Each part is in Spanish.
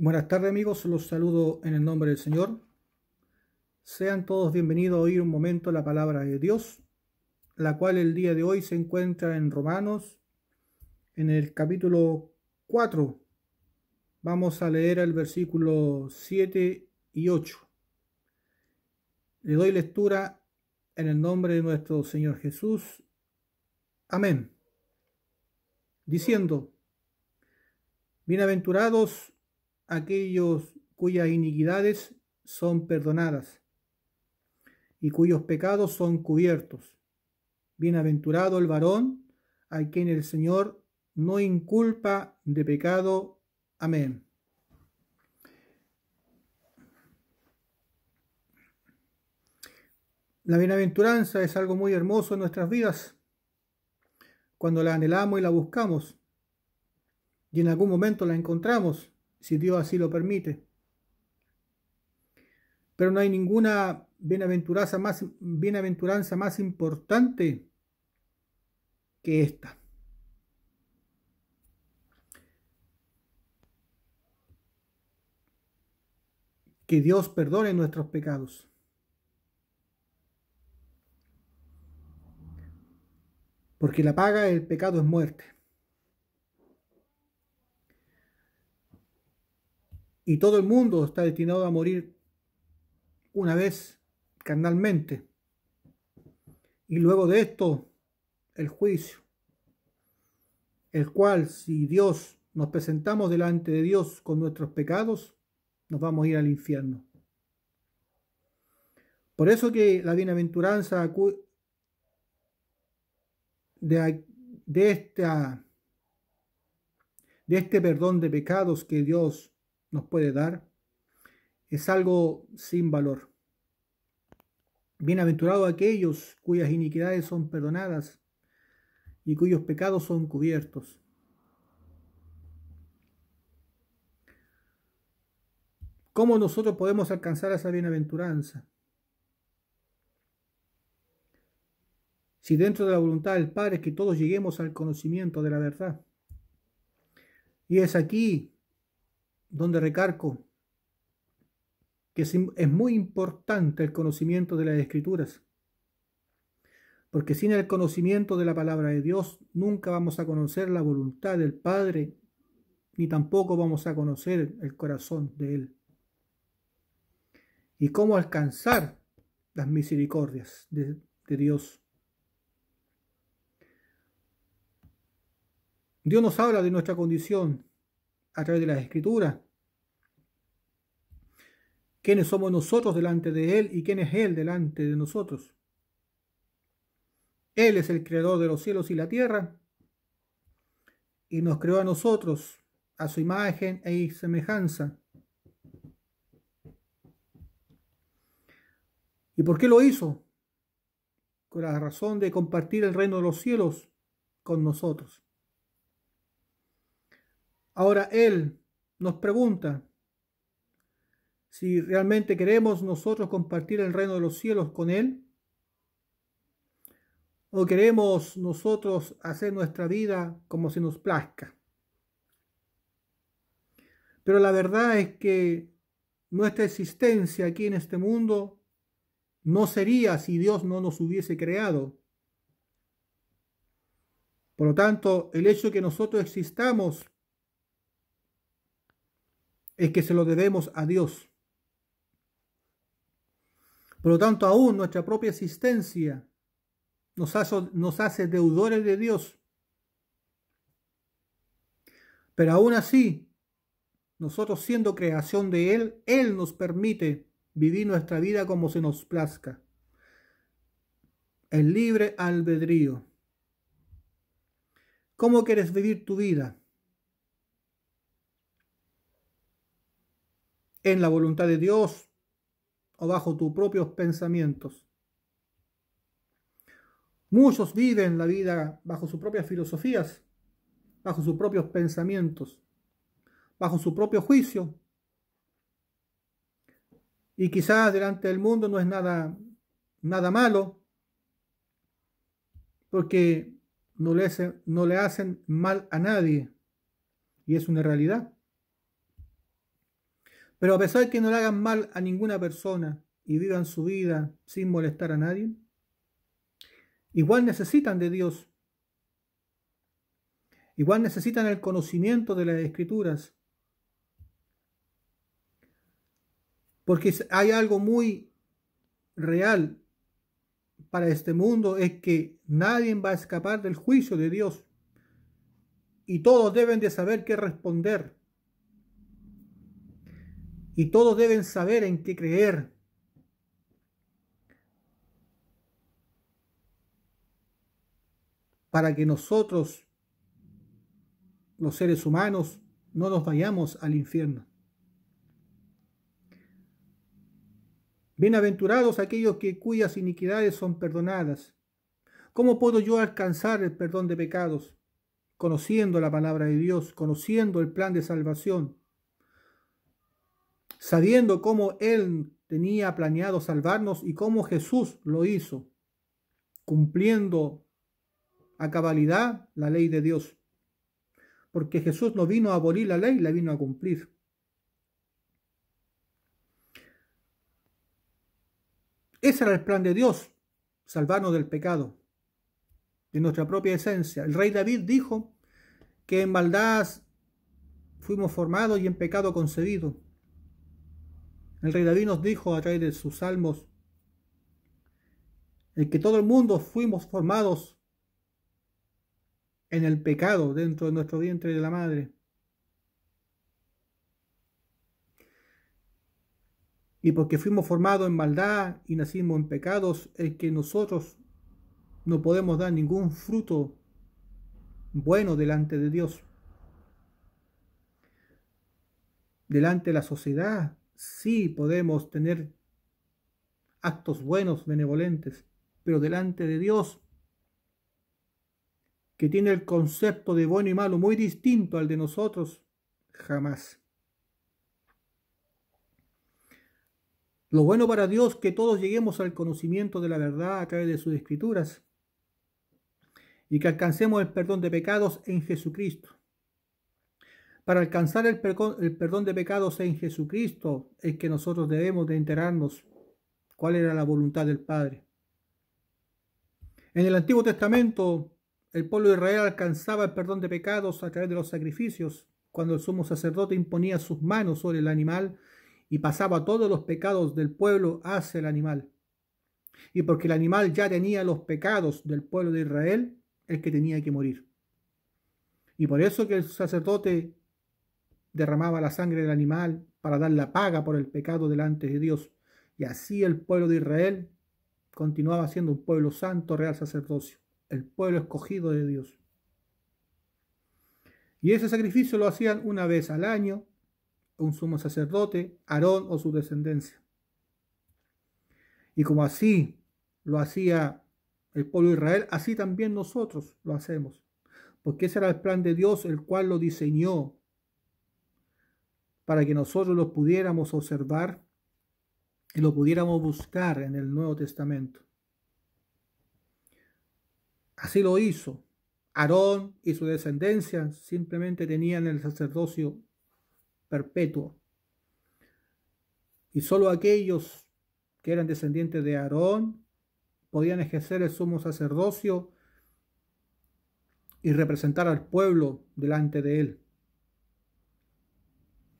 Buenas tardes amigos, los saludo en el nombre del Señor. Sean todos bienvenidos a oír un momento la palabra de Dios, la cual el día de hoy se encuentra en Romanos, en el capítulo 4. Vamos a leer el versículo 7 y 8. Le doy lectura en el nombre de nuestro Señor Jesús. Amén. Diciendo, bienaventurados aquellos cuyas iniquidades son perdonadas y cuyos pecados son cubiertos. Bienaventurado el varón a quien el Señor no inculpa de pecado. Amén. La bienaventuranza es algo muy hermoso en nuestras vidas cuando la anhelamos y la buscamos y en algún momento la encontramos si Dios así lo permite. Pero no hay ninguna bienaventuranza más, bienaventuranza más importante que esta. Que Dios perdone nuestros pecados. Porque la paga del pecado es muerte. Y todo el mundo está destinado a morir una vez carnalmente. Y luego de esto, el juicio, el cual si Dios nos presentamos delante de Dios con nuestros pecados, nos vamos a ir al infierno. Por eso que la bienaventuranza de, de, de este perdón de pecados que Dios nos puede dar es algo sin valor. Bienaventurados aquellos cuyas iniquidades son perdonadas y cuyos pecados son cubiertos. ¿Cómo nosotros podemos alcanzar esa bienaventuranza? Si dentro de la voluntad del Padre es que todos lleguemos al conocimiento de la verdad. Y es aquí donde recargo que es muy importante el conocimiento de las escrituras, porque sin el conocimiento de la palabra de Dios nunca vamos a conocer la voluntad del Padre, ni tampoco vamos a conocer el corazón de Él. Y cómo alcanzar las misericordias de, Dios. Dios nos habla de nuestra condición a través de la escritura ¿Quiénes somos nosotros delante de Él y quién es Él delante de nosotros? Él es el creador de los cielos y la tierra y nos creó a nosotros a su imagen e semejanza. ¿Y por qué lo hizo? Con la razón de compartir el reino de los cielos con nosotros. Ahora Él nos pregunta si realmente queremos nosotros compartir el reino de los cielos con Él o queremos nosotros hacer nuestra vida como se nos plazca. Pero la verdad es que nuestra existencia aquí en este mundo no sería si Dios no nos hubiese creado. Por lo tanto, el hecho de que nosotros existamos es que se lo debemos a Dios. Por lo tanto, aún nuestra propia existencia nos hace, deudores de Dios. Pero aún así, nosotros siendo creación de Él, Él nos permite vivir nuestra vida como se nos plazca. El libre albedrío. ¿Cómo quieres vivir tu vida? en la voluntad de Dios o bajo tus propios pensamientos. Muchos viven la vida bajo sus propias filosofías, bajo sus propios pensamientos, bajo su propio juicio. Y quizás delante del mundo no es nada, nada malo, porque no le, no le hacen mal a nadie. Y es una realidad. Pero a pesar de que no le hagan mal a ninguna persona y vivan su vida sin molestar a nadie, igual necesitan de Dios. Igual necesitan el conocimiento de las escrituras. Porque hay algo muy real para este mundo, es que nadie va a escapar del juicio de Dios. Y todos deben de saber qué responder y todos deben saber en qué creer. Para que nosotros, los seres humanos, no nos vayamos al infierno. Bienaventurados aquellos que cuyas iniquidades son perdonadas. ¿Cómo puedo yo alcanzar el perdón de pecados? Conociendo la palabra de Dios, conociendo el plan de salvación, sabiendo cómo Él tenía planeado salvarnos y cómo Jesús lo hizo, cumpliendo a cabalidad la ley de Dios. Porque Jesús no vino a abolir la ley, la vino a cumplir. Ese era el plan de Dios, salvarnos del pecado, de nuestra propia esencia. El rey David dijo que en maldad fuimos formados y en pecado concebidos. El rey David nos dijo a través de sus salmos El que todo el mundo fuimos formados en el pecado dentro de nuestro vientre de la madre. Y porque fuimos formados en maldad y nacimos en pecados, el que nosotros no podemos dar ningún fruto bueno delante de Dios. Delante de la sociedad, sí podemos tener actos buenos, benevolentes, pero delante de Dios, que tiene el concepto de bueno y malo muy distinto al de nosotros, jamás. Lo bueno para Dios que todos lleguemos al conocimiento de la verdad a través de sus escrituras y que alcancemos el perdón de pecados en Jesucristo. Para alcanzar el, perdón de pecados en Jesucristo es que nosotros debemos de enterarnos cuál era la voluntad del Padre. En el Antiguo Testamento, el pueblo de Israel alcanzaba el perdón de pecados a través de los sacrificios, cuando el sumo sacerdote imponía sus manos sobre el animal y pasaba todos los pecados del pueblo hacia el animal. Y porque el animal ya tenía los pecados del pueblo de Israel, es que tenía que morir. Y por eso que el sacerdote derramaba la sangre del animal para dar la paga por el pecado delante de Dios. Y así el pueblo de Israel continuaba siendo un pueblo santo, real sacerdocio, el pueblo escogido de Dios. Y ese sacrificio lo hacían una vez al año un sumo sacerdote, Aarón o su descendencia. Y como así lo hacía el pueblo de Israel, así también nosotros lo hacemos. Porque ese era el plan de Dios, el cual lo diseñó para que nosotros los pudiéramos observar y lo pudiéramos buscar en el Nuevo Testamento. Así lo hizo. Aarón y su descendencia simplemente tenían el sacerdocio perpetuo. Y solo aquellos que eran descendientes de Aarón podían ejercer el sumo sacerdocio y representar al pueblo delante de él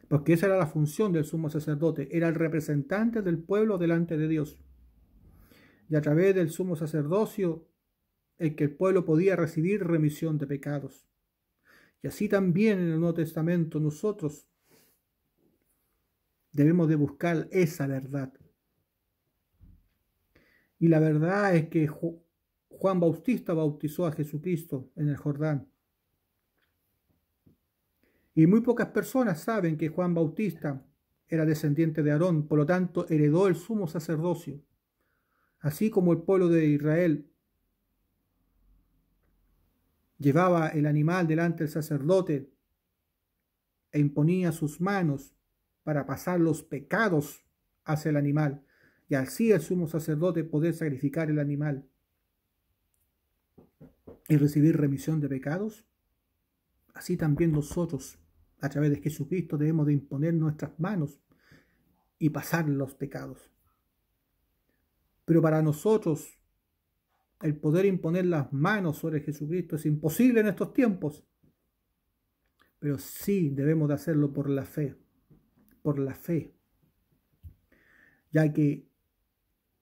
porque esa era la función del sumo sacerdote, era el representante del pueblo delante de Dios. Y a través del sumo sacerdocio, el que el pueblo podía recibir remisión de pecados. Y así también en el Nuevo Testamento nosotros debemos de buscar esa verdad. Y la verdad es que Juan Bautista bautizó a Jesucristo en el Jordán. Y muy pocas personas saben que Juan Bautista era descendiente de Aarón, por lo tanto heredó el sumo sacerdocio, así como el pueblo de Israel llevaba el animal delante del sacerdote e imponía sus manos para pasar los pecados hacia el animal, y así el sumo sacerdote poder sacrificar el animal y recibir remisión de pecados, así también nosotros a través de Jesucristo debemos de imponer nuestras manos y pasar los pecados. Pero para nosotros el poder imponer las manos sobre Jesucristo es imposible en estos tiempos. Pero sí debemos de hacerlo por la fe, por la fe. Ya que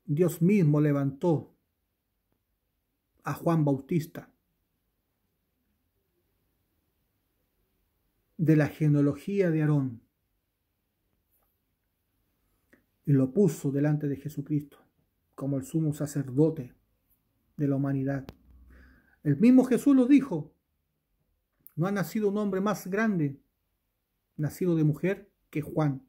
Dios mismo levantó a Juan Bautista de la genealogía de Aarón. Y lo puso delante de Jesucristo como el sumo sacerdote de la humanidad. El mismo Jesús lo dijo, no ha nacido un hombre más grande, nacido de mujer, que Juan.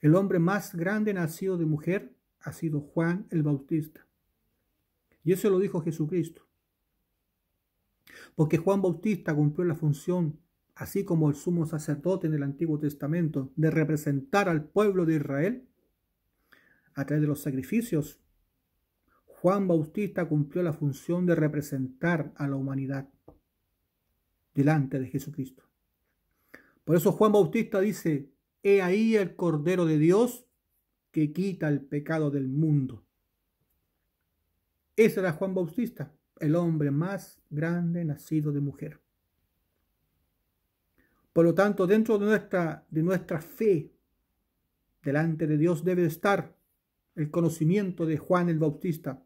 El hombre más grande nacido de mujer ha sido Juan el Bautista. Y eso lo dijo Jesucristo. Porque Juan Bautista cumplió la función, así como el sumo sacerdote en el Antiguo Testamento, de representar al pueblo de Israel a través de los sacrificios. Juan Bautista cumplió la función de representar a la humanidad delante de Jesucristo. Por eso Juan Bautista dice, he ahí el Cordero de Dios que quita el pecado del mundo. Ese era Juan Bautista el hombre más grande nacido de mujer. Por lo tanto, dentro de nuestra, de nuestra fe, delante de Dios debe estar el conocimiento de Juan el Bautista,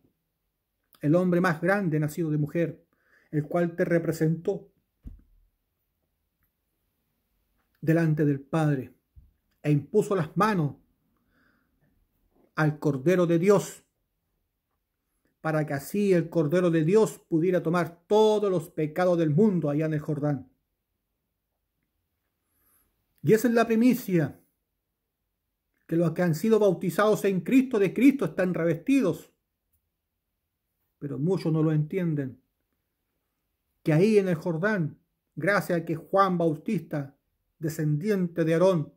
el hombre más grande nacido de mujer, el cual te representó delante del Padre e impuso las manos al Cordero de Dios para que así el Cordero de Dios pudiera tomar todos los pecados del mundo allá en el Jordán. Y esa es la primicia, que los que han sido bautizados en Cristo de Cristo están revestidos. Pero muchos no lo entienden. Que ahí en el Jordán, gracias a que Juan Bautista, descendiente de Aarón,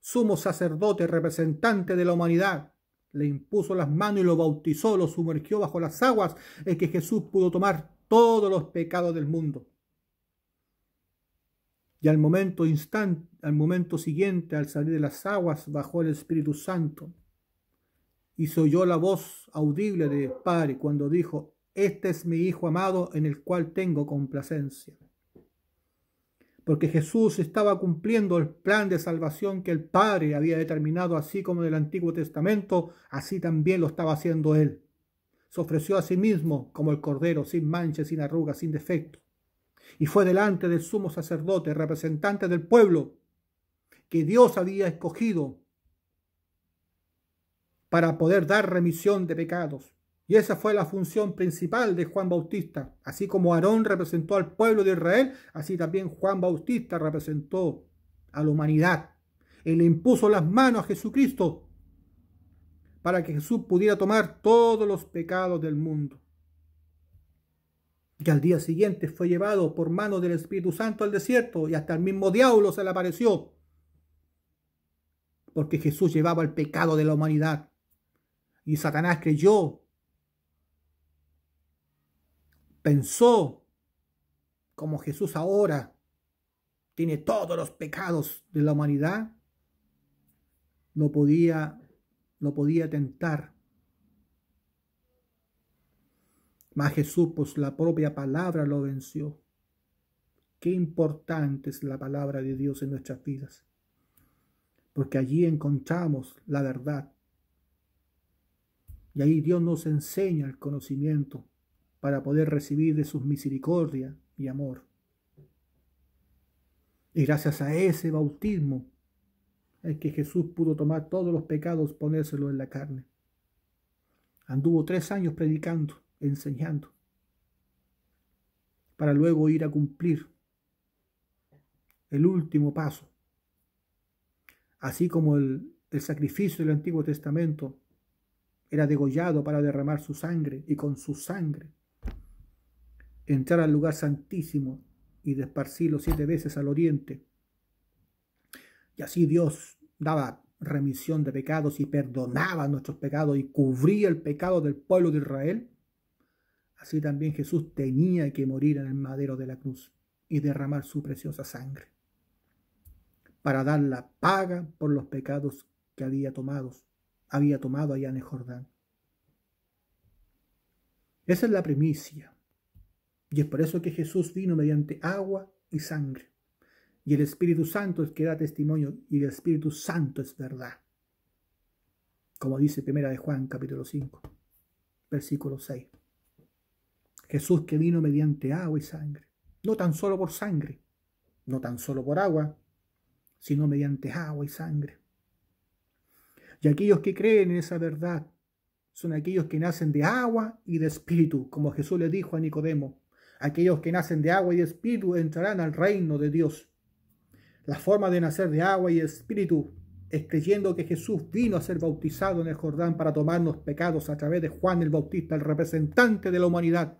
sumo sacerdote, representante de la humanidad, le impuso las manos y lo bautizó, lo sumergió bajo las aguas, en que Jesús pudo tomar todos los pecados del mundo. Y al momento instante, al momento siguiente, al salir de las aguas, bajó el Espíritu Santo. Y se oyó la voz audible de Padre cuando dijo, Este es mi Hijo amado en el cual tengo complacencia porque Jesús estaba cumpliendo el plan de salvación que el Padre había determinado, así como en el Antiguo Testamento, así también lo estaba haciendo Él. Se ofreció a sí mismo como el Cordero, sin mancha, sin arruga, sin defecto. Y fue delante del sumo sacerdote, representante del pueblo, que Dios había escogido para poder dar remisión de pecados, y esa fue la función principal de Juan Bautista. Así como Aarón representó al pueblo de Israel, así también Juan Bautista representó a la humanidad. Él le impuso las manos a Jesucristo para que Jesús pudiera tomar todos los pecados del mundo. Y al día siguiente fue llevado por mano del Espíritu Santo al desierto y hasta el mismo diablo se le apareció. Porque Jesús llevaba el pecado de la humanidad. Y Satanás creyó pensó como Jesús ahora tiene todos los pecados de la humanidad, no podía, no podía tentar. más Jesús, pues la propia palabra lo venció. Qué importante es la palabra de Dios en nuestras vidas, porque allí encontramos la verdad. Y ahí Dios nos enseña el conocimiento para poder recibir de sus misericordia y amor. Y gracias a ese bautismo es que Jesús pudo tomar todos los pecados, ponérselo en la carne. Anduvo tres años predicando, enseñando, para luego ir a cumplir el último paso. Así como el, el sacrificio del Antiguo Testamento era degollado para derramar su sangre y con su sangre entrar al lugar santísimo y desparcirlo siete veces al oriente. Y así Dios daba remisión de pecados y perdonaba nuestros pecados y cubría el pecado del pueblo de Israel. Así también Jesús tenía que morir en el madero de la cruz y derramar su preciosa sangre para dar la paga por los pecados que había tomado, había tomado allá en el Jordán. Esa es la primicia. Y es por eso que Jesús vino mediante agua y sangre. Y el Espíritu Santo es que da testimonio y el Espíritu Santo es verdad. Como dice Primera de Juan capítulo 5, versículo 6. Jesús que vino mediante agua y sangre. No tan solo por sangre, no tan solo por agua, sino mediante agua y sangre. Y aquellos que creen en esa verdad son aquellos que nacen de agua y de espíritu, como Jesús le dijo a Nicodemo, Aquellos que nacen de agua y espíritu entrarán al reino de Dios. La forma de nacer de agua y espíritu es creyendo que Jesús vino a ser bautizado en el Jordán para tomarnos pecados a través de Juan el Bautista, el representante de la humanidad.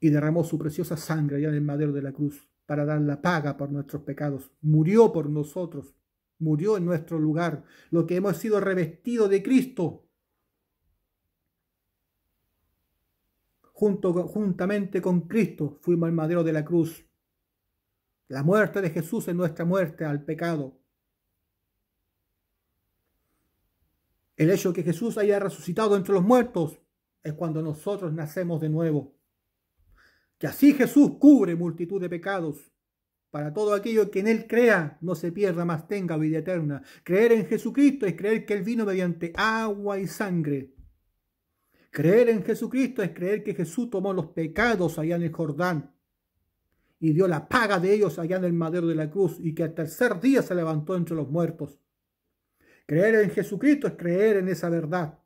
Y derramó su preciosa sangre allá en el madero de la cruz para dar la paga por nuestros pecados. Murió por nosotros, murió en nuestro lugar, lo que hemos sido revestido de Cristo. juntamente con Cristo fuimos al madero de la cruz. La muerte de Jesús es nuestra muerte al pecado. El hecho que Jesús haya resucitado entre los muertos es cuando nosotros nacemos de nuevo. Que así Jesús cubre multitud de pecados. Para todo aquello que en Él crea, no se pierda más, tenga vida eterna. Creer en Jesucristo es creer que Él vino mediante agua y sangre Creer en Jesucristo es creer que Jesús tomó los pecados allá en el Jordán y dio la paga de ellos allá en el madero de la cruz y que al tercer día se levantó entre los muertos. Creer en Jesucristo es creer en esa verdad.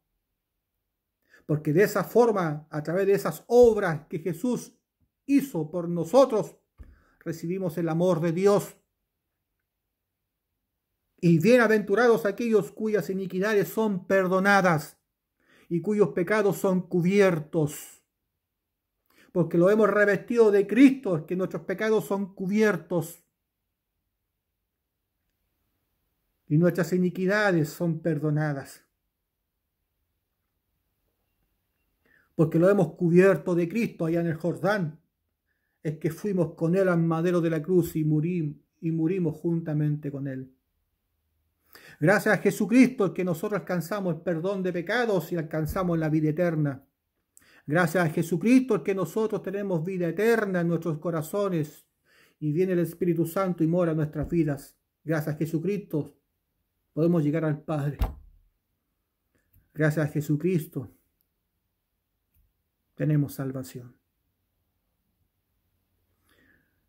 Porque de esa forma, a través de esas obras que Jesús hizo por nosotros, recibimos el amor de Dios. Y bienaventurados aquellos cuyas iniquidades son perdonadas y cuyos pecados son cubiertos. Porque lo hemos revestido de Cristo, es que nuestros pecados son cubiertos. Y nuestras iniquidades son perdonadas. Porque lo hemos cubierto de Cristo allá en el Jordán. Es que fuimos con Él al madero de la cruz y murimos, y murimos juntamente con Él. Gracias a Jesucristo que nosotros alcanzamos el perdón de pecados y alcanzamos la vida eterna. Gracias a Jesucristo que nosotros tenemos vida eterna en nuestros corazones y viene el Espíritu Santo y mora en nuestras vidas. Gracias a Jesucristo podemos llegar al Padre. Gracias a Jesucristo tenemos salvación.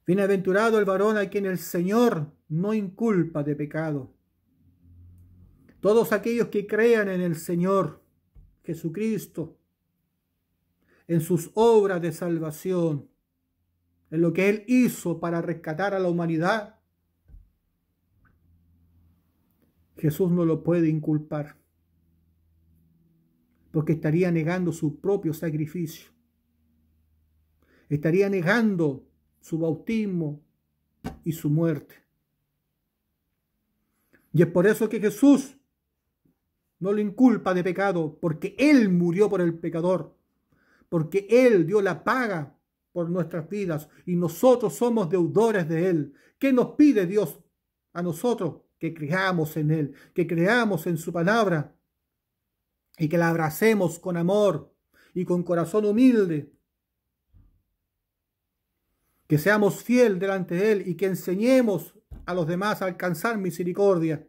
Bienaventurado el varón a quien el Señor no inculpa de pecado, todos aquellos que crean en el Señor Jesucristo, en sus obras de salvación, en lo que Él hizo para rescatar a la humanidad, Jesús no lo puede inculpar, porque estaría negando su propio sacrificio, estaría negando su bautismo y su muerte. Y es por eso que Jesús no lo inculpa de pecado, porque Él murió por el pecador, porque Él dio la paga por nuestras vidas y nosotros somos deudores de Él. ¿Qué nos pide Dios a nosotros? Que creamos en Él, que creamos en su palabra y que la abracemos con amor y con corazón humilde. Que seamos fiel delante de Él y que enseñemos a los demás a alcanzar misericordia.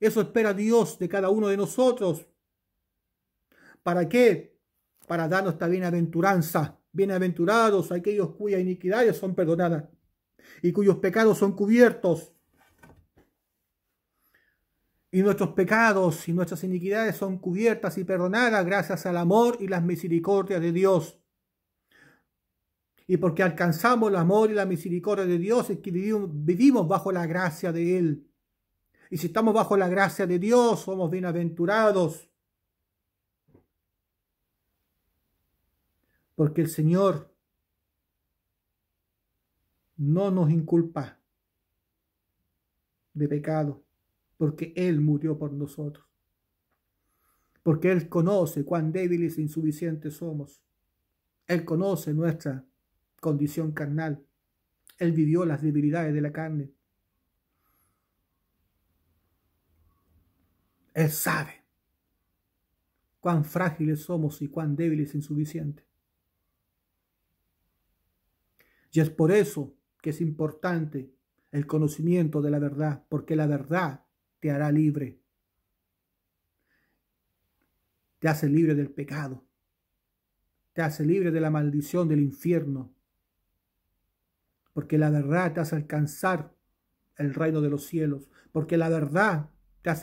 Eso espera Dios de cada uno de nosotros. ¿Para qué? Para darnos esta bienaventuranza. Bienaventurados aquellos cuyas iniquidades son perdonadas y cuyos pecados son cubiertos. Y nuestros pecados y nuestras iniquidades son cubiertas y perdonadas gracias al amor y las misericordias de Dios. Y porque alcanzamos el amor y la misericordia de Dios es que vivimos bajo la gracia de Él. Y si estamos bajo la gracia de Dios, somos bienaventurados. Porque el Señor no nos inculpa de pecado, porque Él murió por nosotros. Porque Él conoce cuán débiles e insuficientes somos. Él conoce nuestra condición carnal. Él vivió las debilidades de la carne. Él sabe cuán frágiles somos y cuán débiles e insuficientes. Y es por eso que es importante el conocimiento de la verdad, porque la verdad te hará libre. Te hace libre del pecado. Te hace libre de la maldición del infierno. Porque la verdad te hace alcanzar el reino de los cielos. Porque la verdad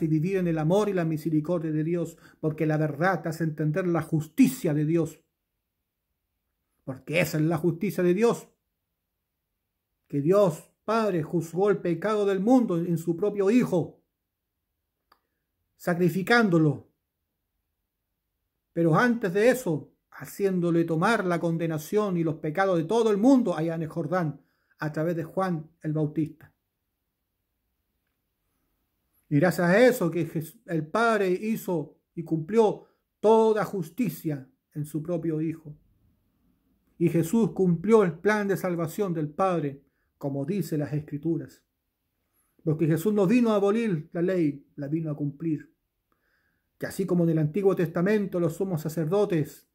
y vivir en el amor y la misericordia de Dios, porque la verdad te hace entender la justicia de Dios. Porque esa es la justicia de Dios. Que Dios, Padre, juzgó el pecado del mundo en su propio Hijo, sacrificándolo. Pero antes de eso, haciéndole tomar la condenación y los pecados de todo el mundo allá en el Jordán, a través de Juan el Bautista. Y gracias a eso que el Padre hizo y cumplió toda justicia en su propio Hijo. Y Jesús cumplió el plan de salvación del Padre, como dice las Escrituras. Porque Jesús no vino a abolir la ley, la vino a cumplir. Que así como en el Antiguo Testamento los sumos sacerdotes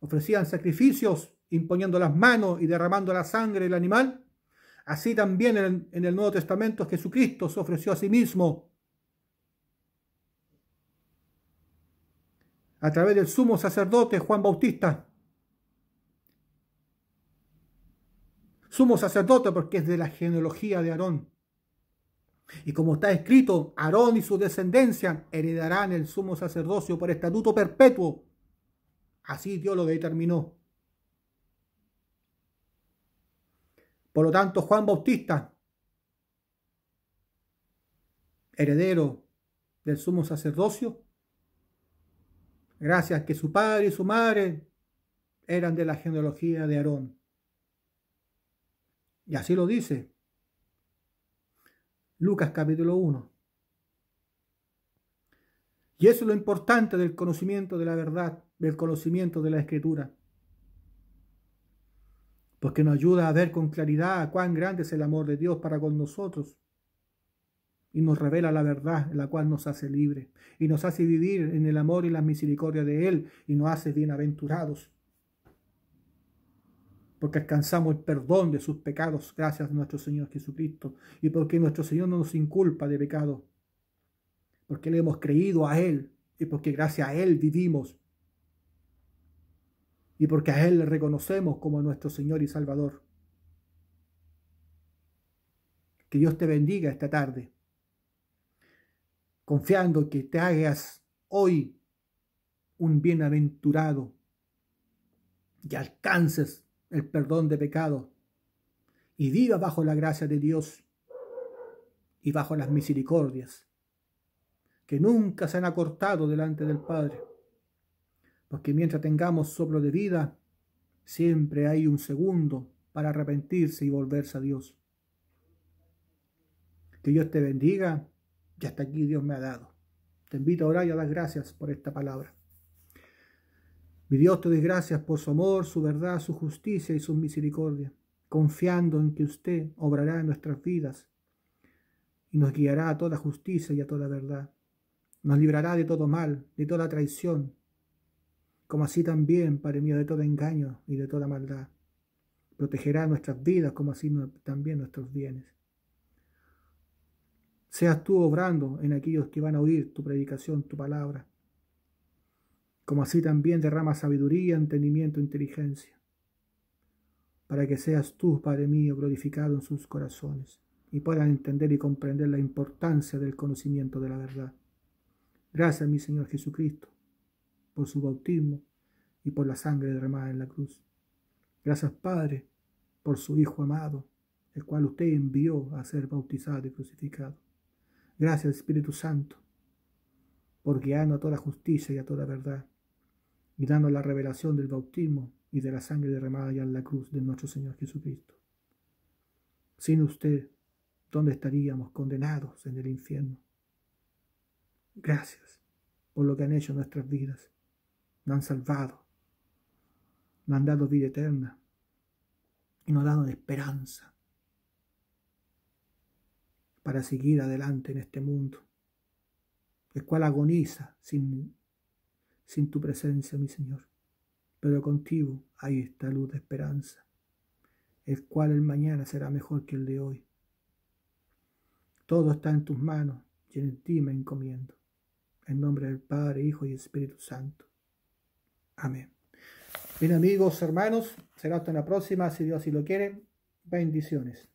ofrecían sacrificios imponiendo las manos y derramando la sangre del animal, Así también en, el Nuevo Testamento Jesucristo se ofreció a sí mismo a través del sumo sacerdote Juan Bautista. Sumo sacerdote porque es de la genealogía de Aarón. Y como está escrito, Aarón y su descendencia heredarán el sumo sacerdocio por estatuto perpetuo. Así Dios lo determinó. Por lo tanto, Juan Bautista, heredero del sumo sacerdocio, gracias a que su padre y su madre eran de la genealogía de Aarón. Y así lo dice Lucas capítulo 1. Y eso es lo importante del conocimiento de la verdad, del conocimiento de la escritura porque nos ayuda a ver con claridad cuán grande es el amor de Dios para con nosotros y nos revela la verdad, la cual nos hace libre y nos hace vivir en el amor y la misericordia de Él y nos hace bienaventurados, porque alcanzamos el perdón de sus pecados gracias a nuestro Señor Jesucristo y porque nuestro Señor no nos inculpa de pecado, porque le hemos creído a Él y porque gracias a Él vivimos y porque a Él le reconocemos como nuestro Señor y Salvador. Que Dios te bendiga esta tarde, confiando que te hagas hoy un bienaventurado y alcances el perdón de pecado. y viva bajo la gracia de Dios y bajo las misericordias que nunca se han acortado delante del Padre porque mientras tengamos soplo de vida, siempre hay un segundo para arrepentirse y volverse a Dios. Que Dios te bendiga y hasta aquí Dios me ha dado. Te invito a orar y a dar gracias por esta palabra. Mi Dios, te doy gracias por su amor, su verdad, su justicia y su misericordia, confiando en que usted obrará en nuestras vidas y nos guiará a toda justicia y a toda verdad. Nos librará de todo mal, de toda traición, como así también, Padre mío, de todo engaño y de toda maldad. Protegerá nuestras vidas, como así también nuestros bienes. Seas tú obrando en aquellos que van a oír tu predicación, tu palabra, como así también derrama sabiduría, entendimiento, inteligencia, para que seas tú, Padre mío, glorificado en sus corazones y puedan entender y comprender la importancia del conocimiento de la verdad. Gracias, mi Señor Jesucristo por su bautismo y por la sangre derramada en la cruz. Gracias, Padre, por su Hijo amado, el cual usted envió a ser bautizado y crucificado. Gracias, Espíritu Santo, por guiarnos a toda justicia y a toda verdad, y dando la revelación del bautismo y de la sangre derramada ya en la cruz de nuestro Señor Jesucristo. Sin usted, ¿dónde estaríamos condenados en el infierno? Gracias por lo que han hecho nuestras vidas nos han salvado, nos han dado vida eterna y nos han dado esperanza para seguir adelante en este mundo, el cual agoniza sin, sin tu presencia, mi Señor. Pero contigo hay esta luz de esperanza, el cual el mañana será mejor que el de hoy. Todo está en tus manos y en ti me encomiendo. En nombre del Padre, Hijo y Espíritu Santo. Amén. Bien amigos, hermanos, será hasta la próxima, si Dios así lo quiere. Bendiciones.